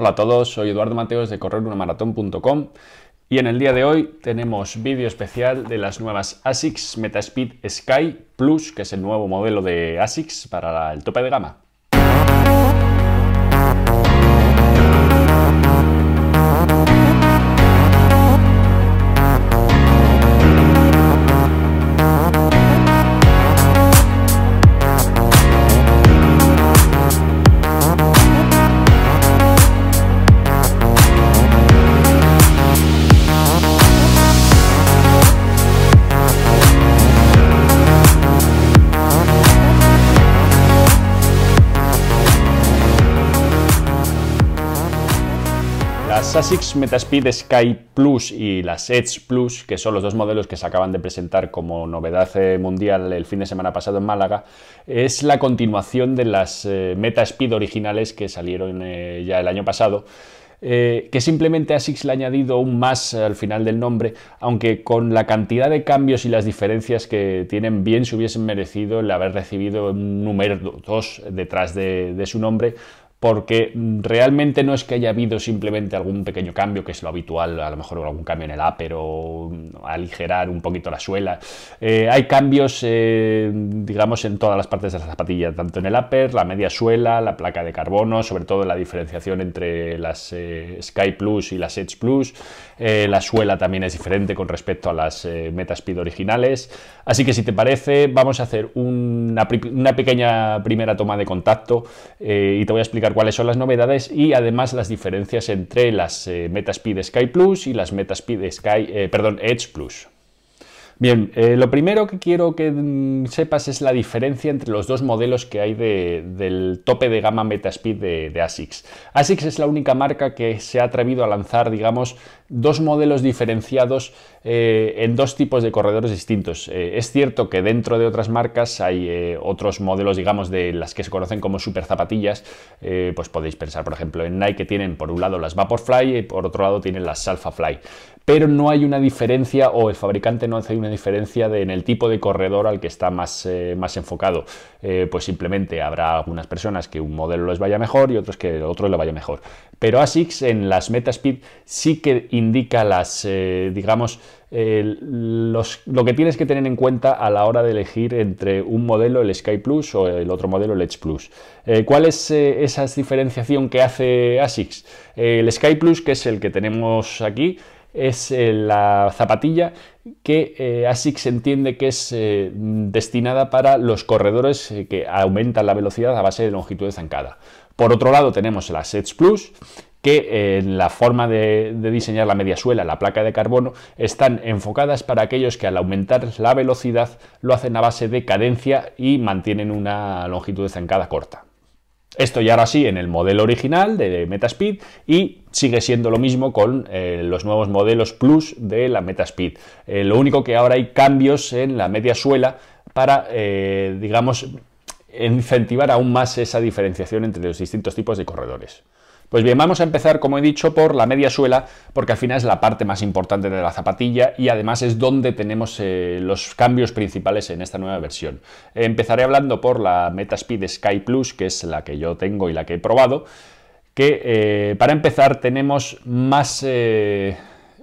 Hola a todos, soy Eduardo Mateos de correrunamaratón.com y en el día de hoy tenemos vídeo especial de las nuevas ASICS MetaSpeed Sky Plus, que es el nuevo modelo de ASICS para el tope de gama. Las ASICS Metaspeed Sky Plus y las Edge Plus, que son los dos modelos que se acaban de presentar como novedad eh, mundial el fin de semana pasado en Málaga, es la continuación de las eh, Metaspeed originales que salieron eh, ya el año pasado. que simplemente ASICS le ha añadido un más al final del nombre, aunque con la cantidad de cambios y las diferencias que tienen, bien se hubiesen merecido el haber recibido un número 2 detrás de su nombre, porque realmente no es que haya habido simplemente algún pequeño cambio, que es lo habitual, a lo mejor algún cambio en el upper o aligerar un poquito la suela. Eh, hay cambios, eh, digamos, en todas las partes de la zapatilla, tanto en el upper, la media suela, la placa de carbono, sobre todo la diferenciación entre las eh, Sky Plus y las Edge Plus. la suela también es diferente con respecto a las Metaspeed originales. Así que si te parece, vamos a hacer una pequeña primera toma de contacto y te voy a explicar cuáles son las novedades y además las diferencias entre las eh, Metaspeed Sky Plus y las Metaspeed Sky, eh, perdón, Edge Plus. Bien, eh, lo primero que quiero que mm, sepas es la diferencia entre los dos modelos que hay del tope de gama Metaspeed de, de ASICS. ASICS es la única marca que se ha atrevido a lanzar, digamos, dos modelos diferenciados eh, en dos tipos de corredores distintos. Eh, es cierto que dentro de otras marcas hay otros modelos, digamos, de las que se conocen como super zapatillas. pues podéis pensar, por ejemplo, en Nike que tienen por un lado las Vaporfly y por otro lado tienen las Alphafly. Pero no hay una diferencia o el fabricante no hace una diferencia de, en el tipo de corredor al que está más, eh, más enfocado. Eh, pues simplemente habrá algunas personas que un modelo les vaya mejor y otros que el otro le vaya mejor. Pero ASICS en las MetaSpeed sí que indica las, eh, digamos, lo que tienes que tener en cuenta a la hora de elegir entre un modelo, el Sky Plus, o el otro modelo, el Edge Plus. ¿Cuál es esa diferenciación que hace ASICS? el Sky Plus, que es el que tenemos aquí, es eh, la zapatilla que eh, así se entiende que es eh, destinada para los corredores que aumentan la velocidad a base de longitud de zancada. Por otro lado tenemos las SETS Plus, que en la forma de, de, diseñar la media suela, la placa de carbono, están enfocadas para aquellos que al aumentar la velocidad lo hacen a base de cadencia y mantienen una longitud de zancada corta. Esto ya ahora sí en el modelo original de Metaspeed y sigue siendo lo mismo con eh, los nuevos modelos Plus de la Metaspeed. Eh, lo único que ahora hay cambios en la media suela para, eh, digamos, incentivar aún más esa diferenciación entre los distintos tipos de corredores. Pues bien, vamos a empezar, como he dicho, por la media suela, porque al final es la parte más importante de la zapatilla y además es donde tenemos eh, los cambios principales en esta nueva versión. Empezaré hablando por la Metaspeed Sky Plus, que es la que yo tengo y la que he probado, que eh, para empezar tenemos más eh,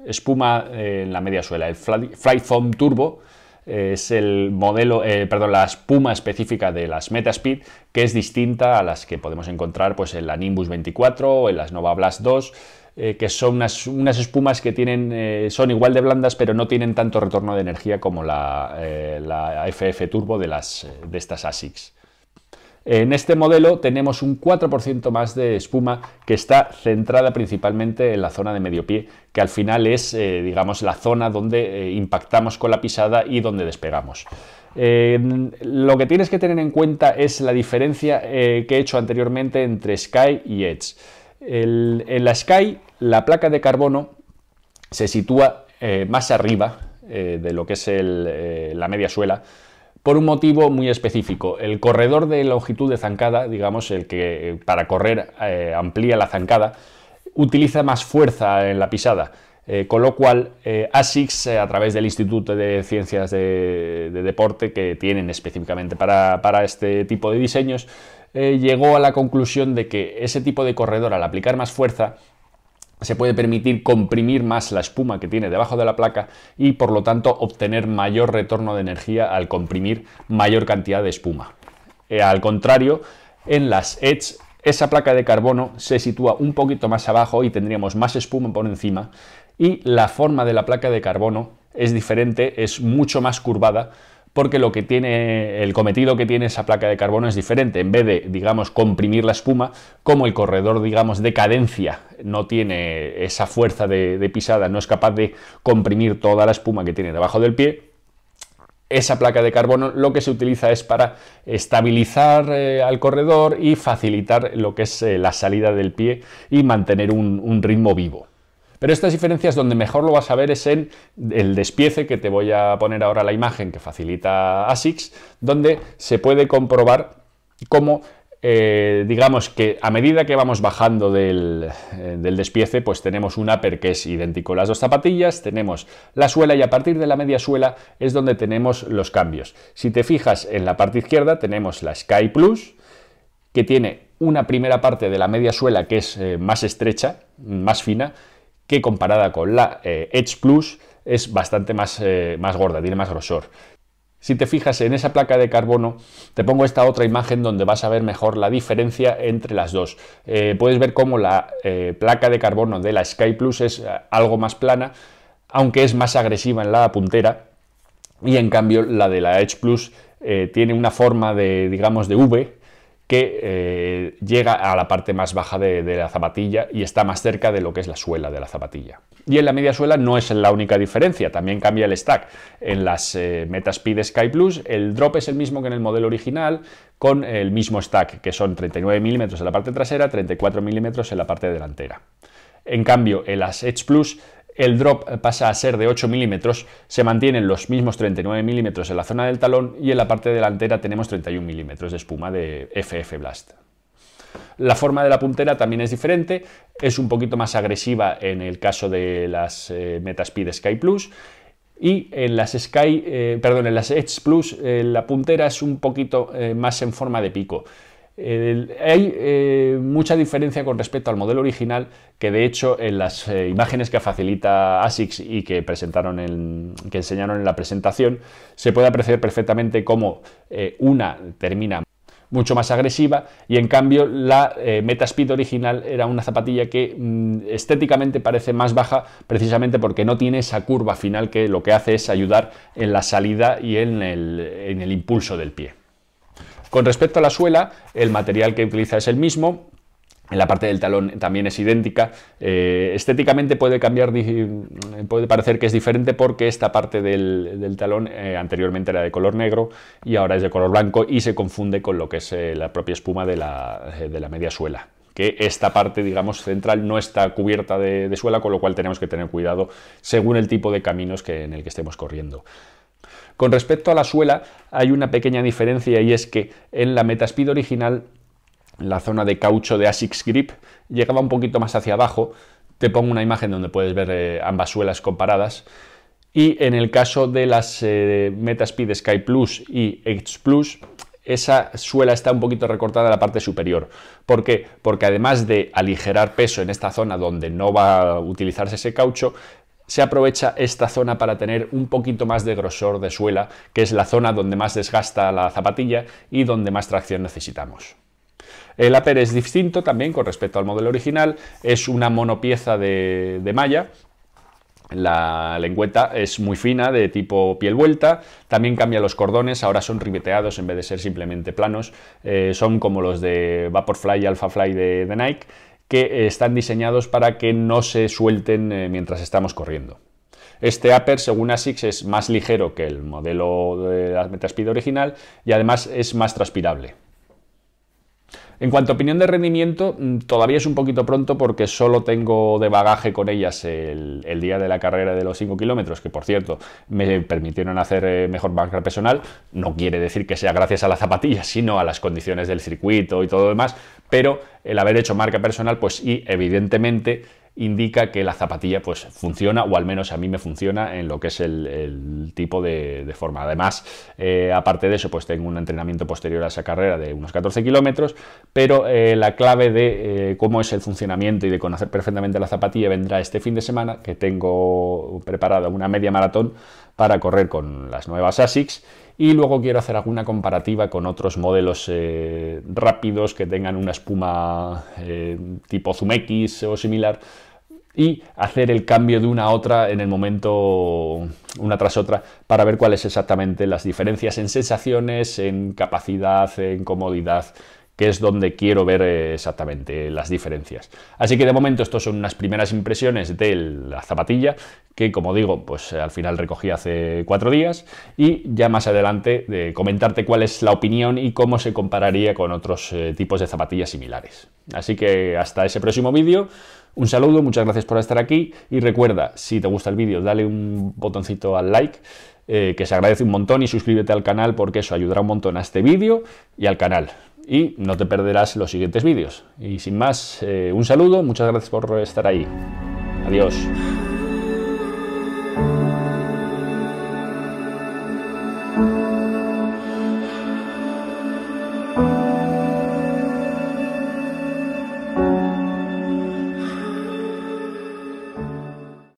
espuma en la media suela, el Fly Foam Turbo, es el modelo, eh, perdón, la espuma específica de las Metaspeed, que es distinta a las que podemos encontrar pues, en la Nimbus 24 o en las Nova Blast 2. Eh, que son unas, espumas que eh, son igual de blandas, pero no tienen tanto retorno de energía como la, eh, FF Turbo de, de estas ASICS. En este modelo tenemos un 4% más de espuma que está centrada principalmente en la zona de medio pie, que al final es, eh, digamos, la zona donde eh, impactamos con la pisada y donde despegamos. Em, lo que tienes que tener en cuenta es la diferencia eh, que he hecho anteriormente entre Sky y Edge. en la Sky, la placa de carbono se sitúa más arriba de lo que es la media suela, por un motivo muy específico. El corredor de longitud de zancada, digamos, el que para correr eh, amplía la zancada, utiliza más fuerza en la pisada. Eh, con lo cual, eh, ASICS, a través del Instituto de Ciencias de, Deporte, que tienen específicamente para, para este tipo de diseños, llegó a la conclusión de que ese tipo de corredor, al aplicar más fuerza, se puede permitir comprimir más la espuma que tiene debajo de la placa y por lo tanto obtener mayor retorno de energía al comprimir mayor cantidad de espuma. Eh, al contrario, en las Edge esa placa de carbono se sitúa un poquito más abajo y tendríamos más espuma por encima y la forma de la placa de carbono es diferente, es mucho más curvada porque lo que tiene, el cometido que tiene esa placa de carbono es diferente. En vez de, digamos, comprimir la espuma, como el corredor, digamos, de cadencia no tiene esa fuerza de, pisada, no es capaz de comprimir toda la espuma que tiene debajo del pie, esa placa de carbono lo que se utiliza es para estabilizar eh, al corredor y facilitar lo que es eh, la salida del pie y mantener un ritmo vivo. Pero estas diferencias donde mejor lo vas a ver es en el despiece que te voy a poner ahora la imagen que facilita ASICS, donde se puede comprobar cómo eh, digamos que a medida que vamos bajando eh, del, despiece, pues tenemos un upper que es idéntico a las dos zapatillas, tenemos la suela y a partir de la media suela es donde tenemos los cambios. Si te fijas en la parte izquierda tenemos la Sky Plus, que tiene una primera parte de la media suela que es eh, más estrecha, más fina, que comparada con la eh, Edge Plus es bastante más, eh, más gorda, tiene más grosor. Si te fijas en esa placa de carbono, te pongo esta otra imagen donde vas a ver mejor la diferencia entre las dos. Eh, puedes ver cómo la placa de carbono de la Sky Plus es algo más plana, aunque es más agresiva en la puntera, y en cambio la de la Edge Plus tiene una forma de, digamos, de V, que eh, llega a la parte más baja de, la zapatilla y está más cerca de lo que es la suela de la zapatilla. Y en la media suela no es la única diferencia, también cambia el stack. En las eh, Metaspeed Sky Plus el drop es el mismo que en el modelo original, con el mismo stack, que son 39 milímetros en la parte trasera, 34 milímetros en la parte delantera. En cambio, en las Edge Plus el drop pasa a ser de 8 milímetros, se mantienen los mismos 39 milímetros en la zona del talón y en la parte delantera tenemos 31 milímetros de espuma de FF Blast. La forma de la puntera también es diferente, es un poquito más agresiva en el caso de las eh, Metaspeed Sky Plus y en las Sky, eh, perdón, en las Edge Plus eh, la puntera es un poquito más en forma de pico hay eh, mucha diferencia con respecto al modelo original, que de hecho en las eh, imágenes que facilita ASICS y que presentaron que enseñaron en la presentación, se puede apreciar perfectamente cómo eh, una termina mucho más agresiva y en cambio la Metaspeed original era una zapatilla que mm, estéticamente parece más baja precisamente porque no tiene esa curva final que lo que hace es ayudar en la salida y en el impulso del pie. Con respecto a la suela, el material que utiliza es el mismo, en la parte del talón también es idéntica. Eh, estéticamente puede cambiar, mm, puede parecer que es diferente porque esta parte del, talón eh, anteriormente era de color negro y ahora es de color blanco y se confunde con lo que es eh, la propia espuma de la, media suela que esta parte, digamos, central no está cubierta de, suela, con lo cual tenemos que tener cuidado según el tipo de caminos en el que estemos corriendo. Con respecto a la suela, hay una pequeña diferencia y es que en la Metaspeed original, la zona de caucho de ASICS Grip llegaba un poquito más hacia abajo. Te pongo una imagen donde puedes ver eh, ambas suelas comparadas. Y en el caso de las eh, Metaspeed Sky Plus y X Plus, esa suela está un poquito recortada en la parte superior. ¿Por qué? Porque además de aligerar peso en esta zona donde no va a utilizarse ese caucho, se aprovecha esta zona para tener un poquito más de grosor de suela, que es la zona donde más desgasta la zapatilla y donde más tracción necesitamos. El upper es distinto también con respecto al modelo original, es una monopieza de, malla, la lengüeta es muy fina, de tipo piel vuelta. También cambia los cordones, ahora son ribeteados en vez de ser simplemente planos. Eh, son como los de Vaporfly y Alphafly Fly de Nike que eh, están diseñados para que no se suelten eh, mientras estamos corriendo. Este upper, según ASICS, es más ligero que el modelo de la original y además es más transpirable. En cuanto a opinión de rendimiento, mm, todavía es un poquito pronto porque solo tengo de bagaje con ellas el, día de la carrera de los 5 kilómetros, que por cierto me permitieron hacer eh, mejor marca personal. No quiere decir que sea gracias a las zapatillas, sino a las condiciones del circuito y todo lo demás, pero el haber hecho marca personal, pues y evidentemente indica que la zapatilla pues funciona o al menos a mí me funciona en lo que es el, tipo de, forma. Además, eh, aparte de eso, pues tengo un entrenamiento posterior a esa carrera de unos 14 kilómetros, pero eh, la clave de eh, cómo es el funcionamiento y de conocer perfectamente la zapatilla vendrá este fin de semana que tengo preparada una media maratón para correr con las nuevas ASICS y luego quiero hacer alguna comparativa con otros modelos eh, rápidos que tengan una espuma eh, tipo Zoom X o similar y hacer el cambio de una a otra en el momento, una tras otra, para ver cuáles exactamente las diferencias en sensaciones, en capacidad, en comodidad que es donde quiero ver eh, exactamente las diferencias. Así que de momento estas son unas primeras impresiones de la zapatilla, que como digo, pues al final recogí hace cuatro días, y ya más adelante de eh, comentarte cuál es la opinión y cómo se compararía con otros eh, tipos de zapatillas similares. Así que hasta ese próximo vídeo, un saludo, muchas gracias por estar aquí, y recuerda, si te gusta el vídeo, dale un botoncito al like, que se agradece un montón y suscríbete al canal porque eso ayudará un montón a este vídeo y al canal y no te perderás los siguientes vídeos. Y sin más, eh, un saludo, muchas gracias por estar ahí. Adiós.